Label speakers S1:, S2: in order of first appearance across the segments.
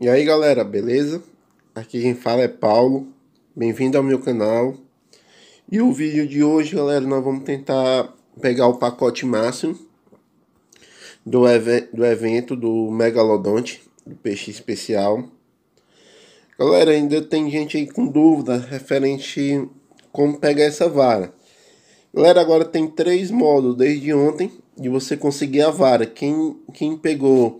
S1: E aí galera, beleza? Aqui quem fala é Paulo, bem-vindo ao meu canal. E o vídeo de hoje, galera, nós vamos tentar pegar o pacote máximo do, ev do evento do Megalodonte, do peixe especial. Galera, ainda tem gente aí com dúvida referente como pegar essa vara. Galera, agora tem três modos desde ontem de você conseguir a vara. Quem, quem pegou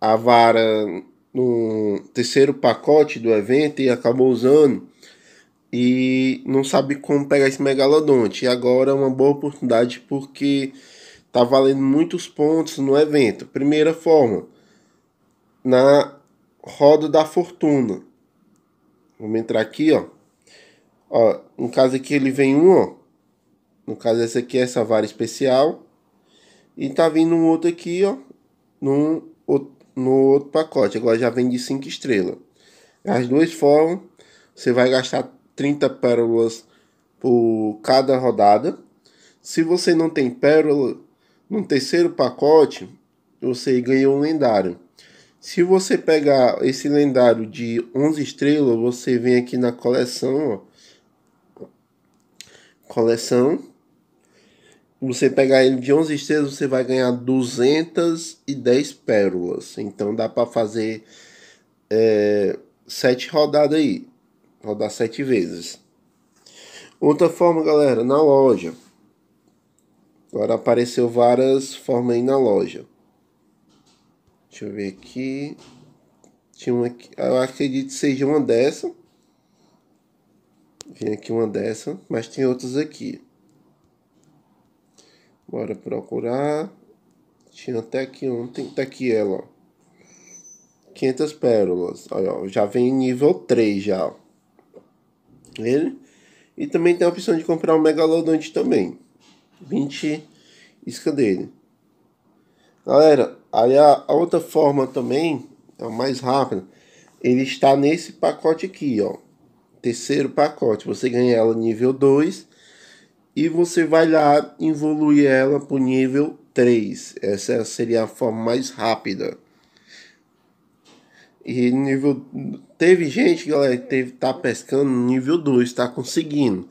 S1: a vara no terceiro pacote do evento e acabou usando e não sabe como pegar esse megalodonte. E agora é uma boa oportunidade porque tá valendo muitos pontos no evento. Primeira forma, na roda da fortuna. Vamos entrar aqui, ó. ó no caso aqui ele vem um, ó. No caso essa aqui é essa vara especial. E tá vindo um outro aqui, ó. Num outro no outro pacote. Agora já vem de 5 estrelas. As duas formas, você vai gastar 30 pérolas por cada rodada. Se você não tem pérola, no terceiro pacote, você ganha um lendário. Se você pegar esse lendário de 11 estrelas, você vem aqui na coleção, ó. Coleção você pegar ele de 11 estrelas, você vai ganhar 210 pérolas. Então dá para fazer é, 7 rodadas aí. Rodar 7 vezes. Outra forma, galera, na loja. Agora apareceu várias formas aí na loja. Deixa eu ver aqui. Tinha uma aqui. Eu acredito que seja uma dessa. Vem aqui uma dessa, mas tem outras aqui. Bora procurar. Tinha até aqui ontem. Tá aqui ela. 500 pérolas. Olha, ó, já vem nível 3 já. Tá ele. E também tem a opção de comprar o um Megalodonte também. 20 isca dele. Galera, aí a, a outra forma também, o mais rápida, ele está nesse pacote aqui, ó. Terceiro pacote. Você ganha ela nível 2 e você vai lá evoluir ela para o nível 3. Essa seria a forma mais rápida. E nível. Teve gente, galera, que teve, tá pescando no nível 2, está conseguindo.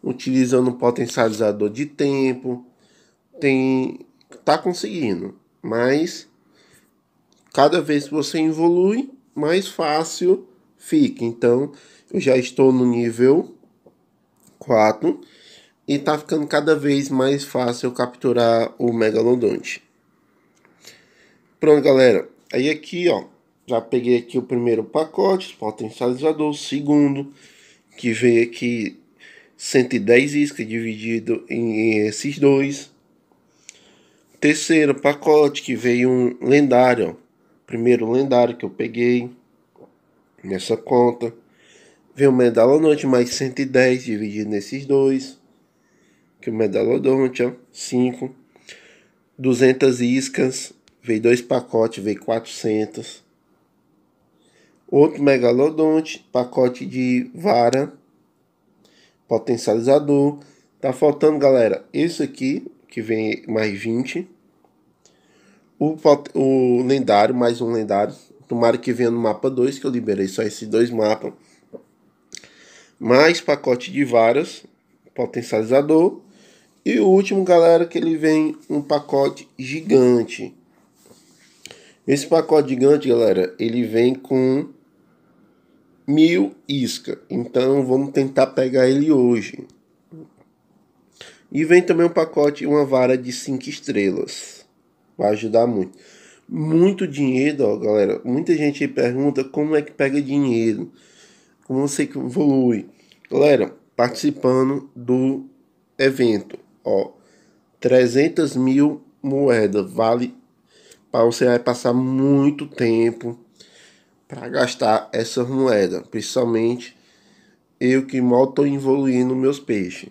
S1: Utilizando um potencializador de tempo. Tem. Tá conseguindo. Mas cada vez que você evolui, mais fácil fica. Então, eu já estou no nível 4 e tá ficando cada vez mais fácil capturar o megalodonte. Pronto, galera. Aí aqui, ó, já peguei aqui o primeiro pacote, potencializador, o segundo, que veio aqui 110 iscas dividido em esses dois. Terceiro pacote que veio um lendário, ó. primeiro lendário que eu peguei nessa conta. Veio o medalha noite mais 110 dividido nesses dois que o Medalodontia, 5. 200 iscas, veio dois pacotes, veio 400. Outro megalodonte, pacote de vara, potencializador. Tá faltando, galera, isso aqui, que vem mais 20. O, o lendário, mais um lendário. Tomara que venha no mapa 2, que eu liberei só esses dois mapas. Mais pacote de varas, potencializador e o último, galera, que ele vem um pacote gigante. Esse pacote gigante, galera, ele vem com mil isca. Então vamos tentar pegar ele hoje. E vem também um pacote uma vara de cinco estrelas. Vai ajudar muito. Muito dinheiro, ó, galera. Muita gente pergunta como é que pega dinheiro. Como você evolui. Galera, participando do evento. Ó, 300 mil moedas vale para você vai passar muito tempo para gastar essas moedas, principalmente eu que mal estou evoluindo meus peixes.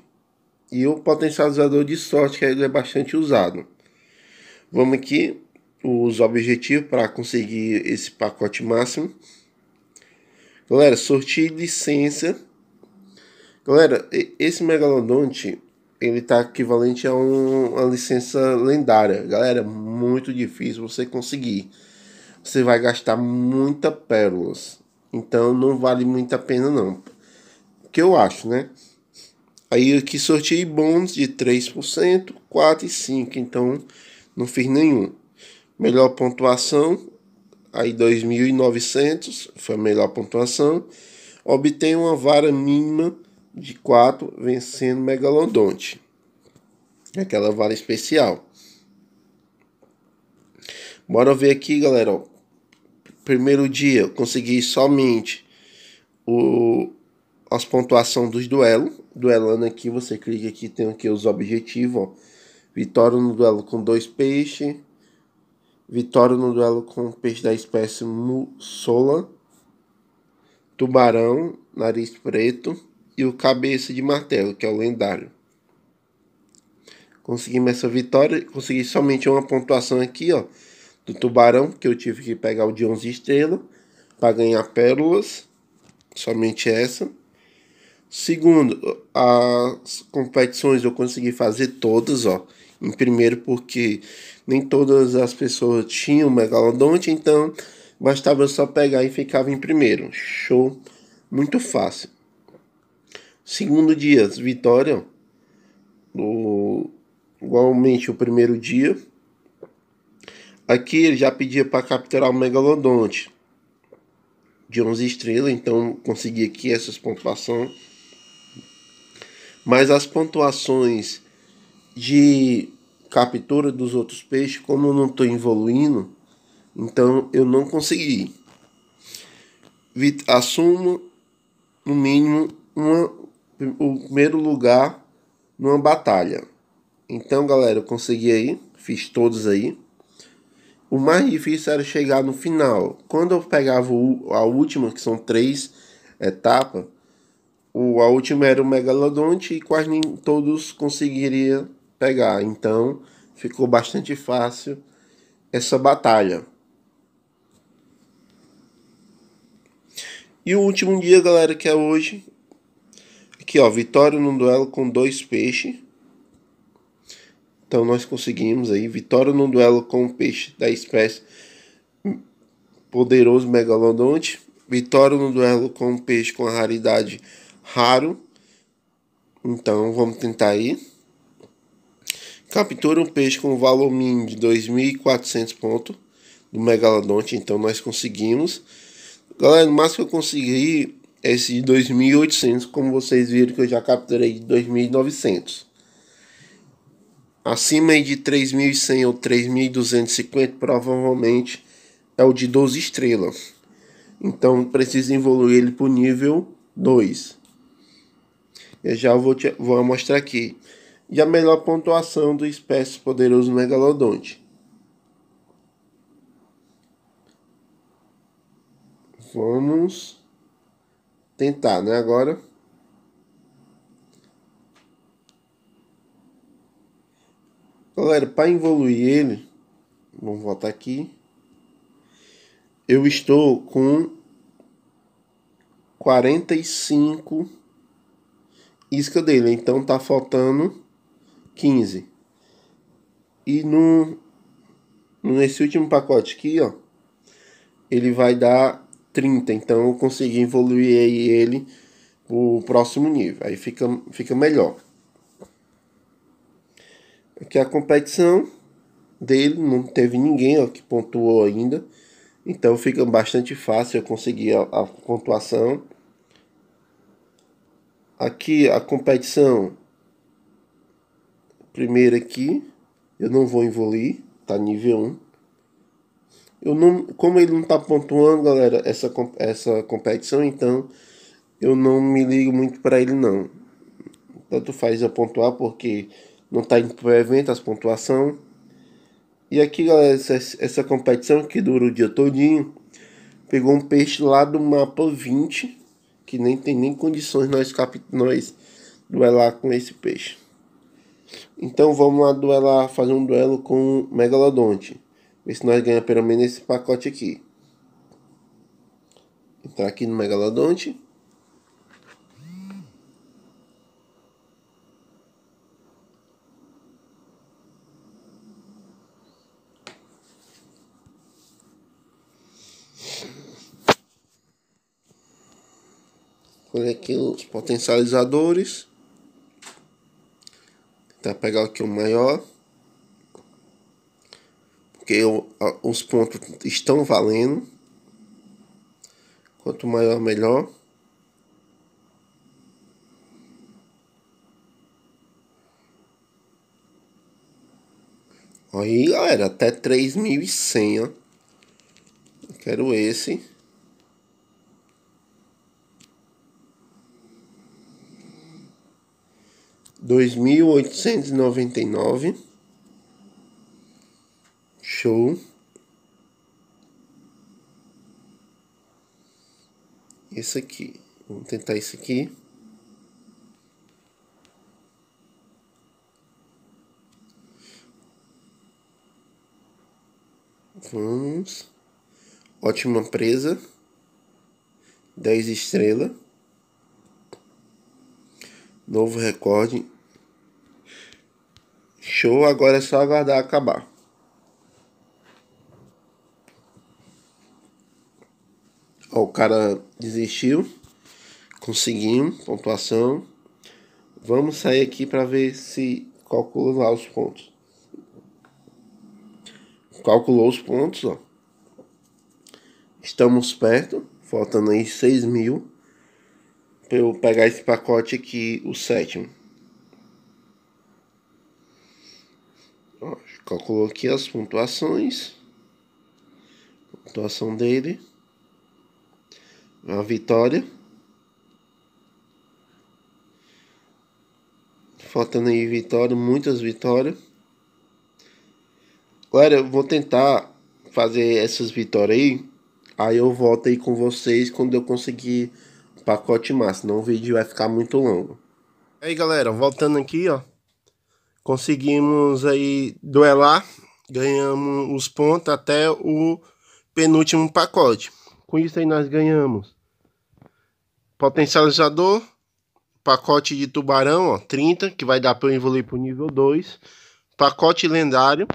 S1: E o potencializador de sorte que ele é bastante usado. Vamos aqui os objetivos para conseguir esse pacote máximo. Galera, sortir licença. Galera, esse megalodonte ele está equivalente a um, uma licença lendária. Galera, muito difícil você conseguir. Você vai gastar muita pérolas. Então não vale muito a pena não. Que eu acho, né? Aí aqui sorteei bônus de 3%, 4 e 5, então não fiz nenhum. Melhor pontuação, aí 2.900 foi a melhor pontuação. Obtém uma vara mínima de 4 vencendo Megalodonte. Aquela vara especial. Bora ver aqui, galera. Primeiro dia, consegui somente o, as pontuações dos duelos. Duelando aqui, você clica aqui, tem aqui os objetivos. Ó. Vitória no duelo com dois peixes. Vitória no duelo com peixe da espécie Mussola. Tubarão, nariz preto e o Cabeça de Martelo, que é o lendário. Conseguimos essa vitória, consegui somente uma pontuação aqui, ó, do Tubarão, que eu tive que pegar o de 11 estrelas para ganhar pérolas, somente essa. Segundo, as competições eu consegui fazer todas, ó. Em primeiro, porque nem todas as pessoas tinham megalodonte, então bastava só pegar e ficava em primeiro. Show, muito fácil. Segundo dia, vitória, o, igualmente o primeiro dia. Aqui ele já pedia para capturar o megalodonte de 11 estrelas, então consegui aqui essas pontuações. Mas as pontuações de captura dos outros peixes, como eu não estou evoluindo, então eu não consegui. Assumo no mínimo uma o primeiro lugar numa batalha. Então, galera, eu consegui aí, fiz todos aí. O mais difícil era chegar no final. Quando eu pegava a última, que são três etapas, o, a última era o Megalodonte e quase nem todos conseguiria pegar. Então, ficou bastante fácil essa batalha. E o último dia, galera, que é hoje, Aqui, ó, vitória num duelo com dois peixes. Então nós conseguimos aí vitória num duelo com um peixe da espécie poderoso megalodonte, vitória num duelo com um peixe com a raridade raro. Então vamos tentar aí. Captura um peixe com valor mínimo de 2.400 pontos do megalodonte, então nós conseguimos. Galera, o máximo que eu consegui esse de 2800, como vocês viram que eu já capturei de 2900. Acima de 3100 ou 3250, provavelmente é o de 12 estrelas. Então precisa evoluir ele para o nível 2. Eu já vou, te, vou mostrar aqui. E a melhor pontuação do espécie poderoso megalodonte. Vamos tentar, né? Agora. Galera, para evoluir ele, vamos voltar aqui. Eu estou com 45 isca dele, então tá faltando 15. E no nesse último pacote aqui, ó, ele vai dar 30, então eu consegui evoluir aí ele o próximo nível, aí fica, fica melhor. Aqui a competição dele, não teve ninguém ó, que pontuou ainda, então fica bastante fácil eu conseguir a, a pontuação. Aqui a competição, primeira aqui, eu não vou evoluir, tá nível 1. Eu não, como ele não está pontuando, galera, essa, essa competição, então eu não me ligo muito para ele não. Tanto faz eu pontuar porque não está indo pro evento as pontuação. E aqui, galera, essa, essa competição que dura o dia todinho, pegou um peixe lá do mapa 20, que nem tem nem condições nós, cap, nós duelar com esse peixe. Então vamos lá duelar, fazer um duelo com o Megalodonte. Vê se nós ganhamos pelo menos esse pacote aqui. Entrar aqui no Megalodonte. Colher aqui os potencializadores. Tentar pegar aqui é o maior porque os pontos estão valendo. Quanto maior, melhor. Aí, galera, até 3.100, ó. Eu quero esse. Dois mil oitocentos e noventa e nove. Show. Isso aqui. Vamos tentar isso aqui. Vamos. Ótima presa. 10 estrela. Novo recorde. Show, agora é só aguardar acabar. Ó, o cara desistiu. Conseguimos, pontuação. Vamos sair aqui para ver se calcula lá os pontos. Calculou os pontos, ó. Estamos perto, faltando aí 6 mil. para eu pegar esse pacote aqui, o sétimo. Ó, calculou aqui as pontuações. Pontuação dele a vitória. Faltando aí vitória, muitas vitórias. Galera, eu vou tentar fazer essas vitórias aí. Aí eu volto aí com vocês quando eu conseguir o pacote máximo. Senão o vídeo vai ficar muito longo. Aí galera, voltando aqui ó. Conseguimos aí duelar. Ganhamos os pontos até o penúltimo pacote. Com isso aí nós ganhamos. Potencializador, pacote de tubarão, ó, 30, que vai dar para eu evoluir para o nível 2. Pacote lendário.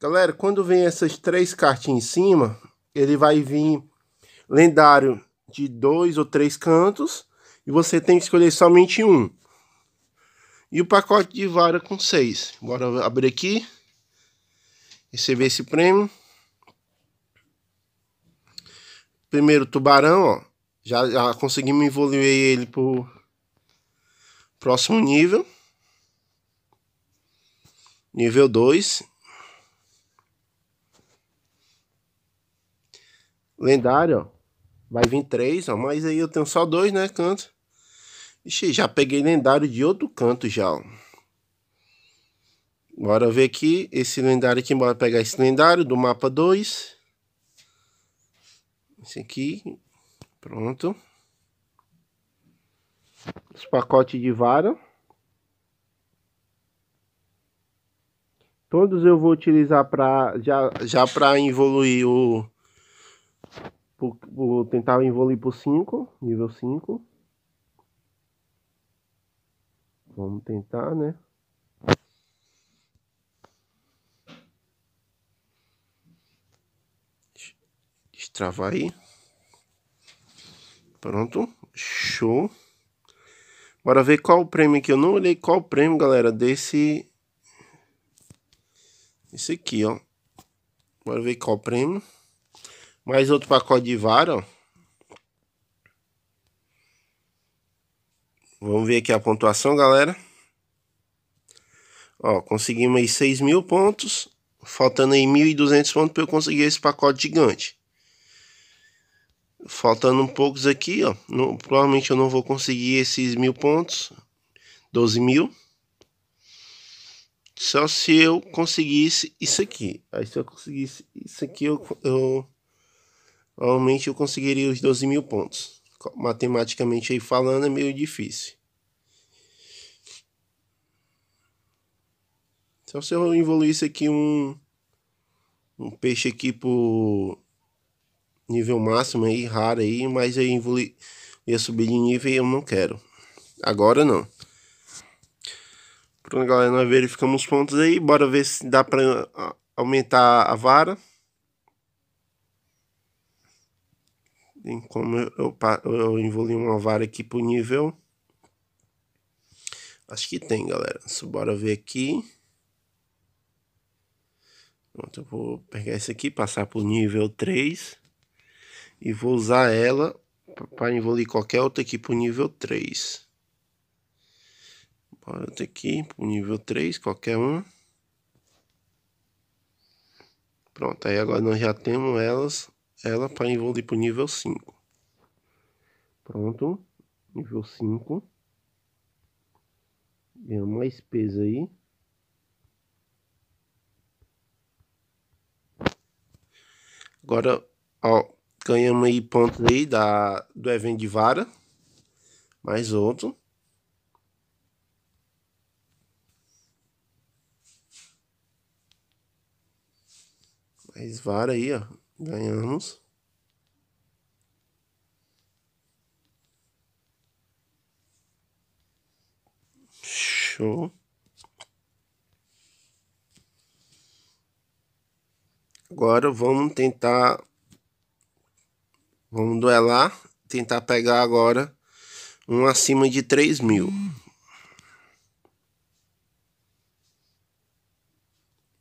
S1: Galera, quando vem essas três cartinhas em cima, ele vai vir lendário de dois ou três cantos. E você tem que escolher somente um. E o pacote de vara com seis. Bora abrir aqui. Receber esse prêmio. Primeiro, Tubarão, ó. Já, já conseguimos evoluir ele pro próximo nível. Nível 2. Lendário, ó. Vai vir três, ó. Mas aí eu tenho só dois, né, canto. Ixi, já peguei lendário de outro canto já, ó. Bora ver aqui esse lendário aqui. Bora pegar esse lendário do mapa 2. Esse aqui. Pronto. Os pacotes de vara. Todos eu vou utilizar para já, já para evoluir o vou tentar evoluir por 5, nível 5. Vamos tentar, né? destravar aí. Pronto, show. Bora ver qual o prêmio que eu não olhei qual o prêmio, galera, desse esse aqui, ó. Bora ver qual o prêmio. Mais outro pacote de vara, ó. Vamos ver aqui a pontuação, galera. Ó, conseguimos aí 6 mil pontos. Faltando aí 1.200 pontos para eu conseguir esse pacote gigante. Faltando um poucos aqui, ó. No, provavelmente eu não vou conseguir esses mil pontos. 12 mil. Só se eu conseguisse isso aqui. Aí se eu conseguisse isso aqui, eu, eu provavelmente eu conseguiria os 12 mil pontos. Matematicamente aí falando é meio difícil. Só então, se eu evoluísse aqui um, um peixe aqui por nível máximo aí, raro aí, mas aí involi, ia subir de nível e eu não quero. Agora não. Pronto, galera, nós verificamos os pontos aí. Bora ver se dá pra aumentar a vara. Tem como eu, eu, eu envolvi uma vara aqui pro nível. Acho que tem, galera. Só bora ver aqui. Pronto, eu vou pegar esse aqui, passar pro nível 3 e vou usar ela para envolver qualquer outra aqui para o nível 3. Bora outra aqui para o nível 3, qualquer um. Pronto, aí agora nós já temos elas, ela para envolver para o nível 5. Pronto, nível 5. Ganhamos mais peso aí. Agora, ó, ganhamos aí pontos aí da, do evento de vara. Mais outro. Mais vara aí, ó. Ganhamos. Show. Agora vamos tentar Vamos duelar. Tentar pegar agora um acima de 3 mil.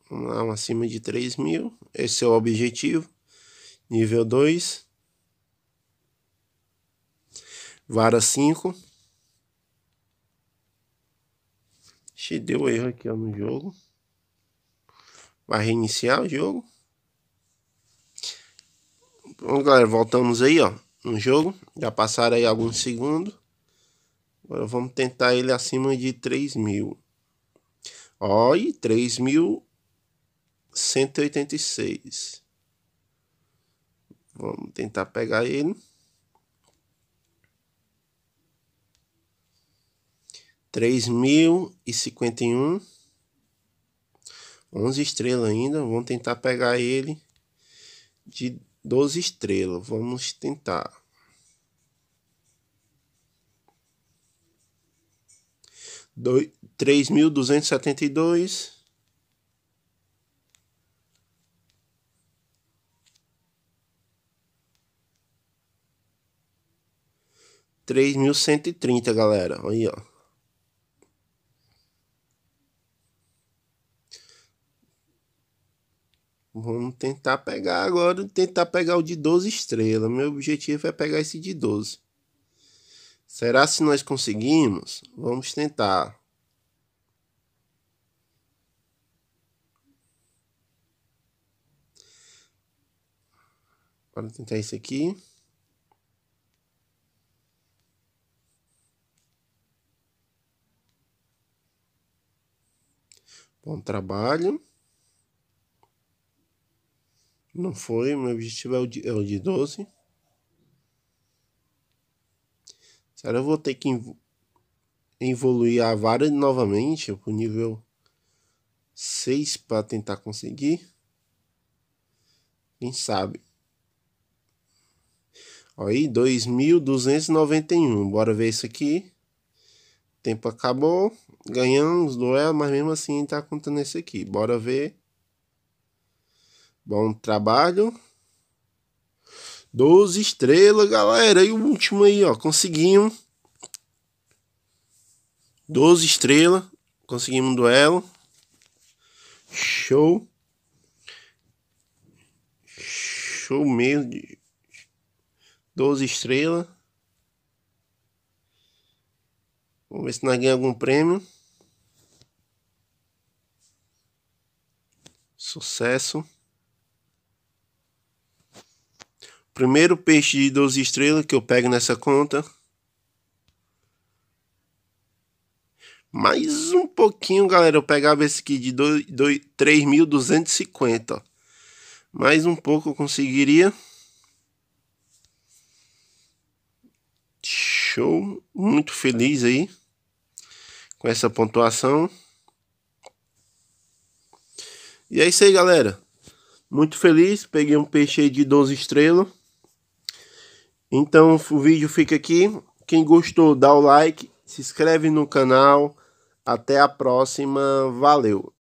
S1: Vamos lá, um acima de 3 mil. Esse é o objetivo. Nível 2. Vara 5. Ixi, deu erro aqui ó, no jogo. Vai reiniciar o jogo. Bom, galera, voltamos aí, ó, no jogo. Já passaram aí alguns segundos. Agora vamos tentar ele acima de 3 mil. Ó, e 3.186. Vamos tentar pegar ele. 3.051. 11 estrelas ainda. Vamos tentar pegar ele de 12 estrelas. Vamos tentar. dois Três mil duzentos setenta e dois, três mil cento e trinta, galera. Aí ó, Vamos tentar pegar agora, tentar pegar o de 12 estrelas. Meu objetivo é pegar esse de 12. Será se nós conseguimos? Vamos tentar. Bora tentar esse aqui. Bom trabalho. Não foi, meu objetivo é o de, é o de 12. Será que eu vou ter que evoluir a vara novamente pro nível 6 para tentar conseguir? Quem sabe? Aí, 2291. Bora ver isso aqui. Tempo acabou. Ganhamos duelo, mas mesmo assim tá contando esse aqui. Bora ver Bom trabalho. 12 estrelas, galera. E o último aí, ó. Conseguimos. 12 estrelas. Conseguimos um duelo. Show. Show mesmo. 12 estrelas. Vamos ver se nós ganhamos algum prêmio. Sucesso. Primeiro peixe de 12 estrelas que eu pego nessa conta. Mais um pouquinho, galera. Eu pegava esse aqui de 3.250. Mais um pouco eu conseguiria. Show. Muito feliz aí com essa pontuação. E é isso aí, galera. Muito feliz. Peguei um peixe de 12 estrelas. Então o vídeo fica aqui. Quem gostou, dá o like, se inscreve no canal. Até a próxima. Valeu!